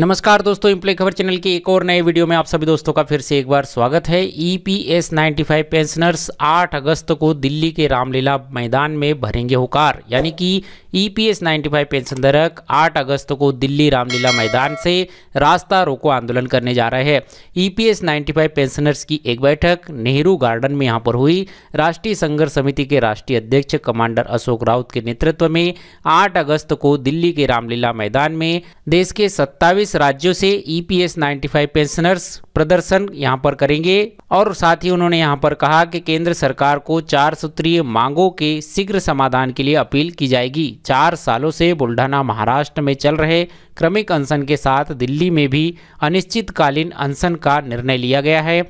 नमस्कार दोस्तों इम्प्ले खबर चैनल की एक और नए वीडियो में आप सभी दोस्तों का फिर से एक बार स्वागत है ईपीएस 95 पेंशनर्स 8 अगस्त को दिल्ली के रामलीला मैदान में भरेंगे होकार यानी कि ईपीएस 95 पेंशन धारक 8 अगस्त को दिल्ली रामलीला मैदान से रास्ता रोको आंदोलन करने जा रहे हैं ईपीएस 95 पेंशनर्स की एक बैठक नेहरू गार्डन में यहाँ पर हुई राष्ट्रीय संघर्ष समिति के राष्ट्रीय अध्यक्ष कमांडर अशोक राउत के नेतृत्व में आठ अगस्त को दिल्ली के रामलीला मैदान में देश के सत्तावीस 28 राज्यों से ईपीएस 95 पेंशनर्स प्रदर्शन यहां पर करेंगे और साथ ही उन्होंने यहां पर कहा कि केंद्र सरकार को चार सूत्रीय मांगों के शीघ्र समाधान के लिए अपील की जाएगी चार सालों से बुल्ढाना महाराष्ट्र में चल रहे क्रमिक अनशन के साथ दिल्ली में भी अनिश्चितकालीन अनशन का निर्णय लिया गया है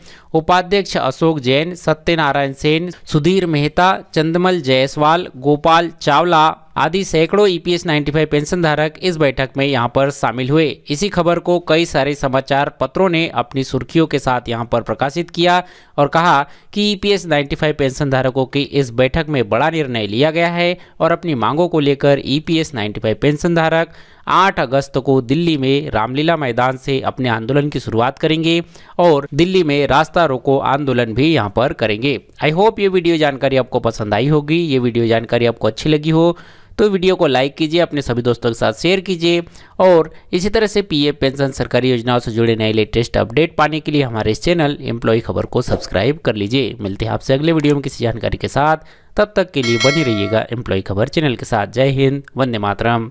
उपाध्यक्ष अशोक जैन सत्यनारायण सेन सुधीर मेहता चंदमल जायसवाल गोपाल चावला आदि सैकड़ों ईपीएस e 95 पेंशन धारक इस बैठक में यहाँ पर शामिल हुए इसी खबर को कई सारे समाचार पत्रों ने अपनी सुर्खियों के साथ यहाँ पर प्रकाशित किया और कहा कि ईपीएस e 95 पेंशन धारकों की इस बैठक में बड़ा निर्णय लिया गया है और अपनी मांगों को लेकर ईपीएस e 95 पेंशन धारक 8 अगस्त को दिल्ली में रामलीला मैदान से अपने आंदोलन की शुरुआत करेंगे और दिल्ली में रास्ता रोको आंदोलन भी यहाँ पर करेंगे आई होप ये वीडियो जानकारी आपको पसंद आई होगी ये वीडियो जानकारी आपको अच्छी लगी हो तो वीडियो को लाइक कीजिए अपने सभी दोस्तों के साथ शेयर कीजिए और इसी तरह से पीएफ पेंशन सरकारी योजनाओं से जुड़े नए लेटेस्ट अपडेट पाने के लिए हमारे इस चैनल एम्प्लॉय खबर को सब्सक्राइब कर लीजिए मिलते हैं आपसे अगले वीडियो में किसी जानकारी के साथ तब तक के लिए बनी रहिएगा एम्प्लॉय खबर चैनल के साथ जय हिंद वंदे मातरम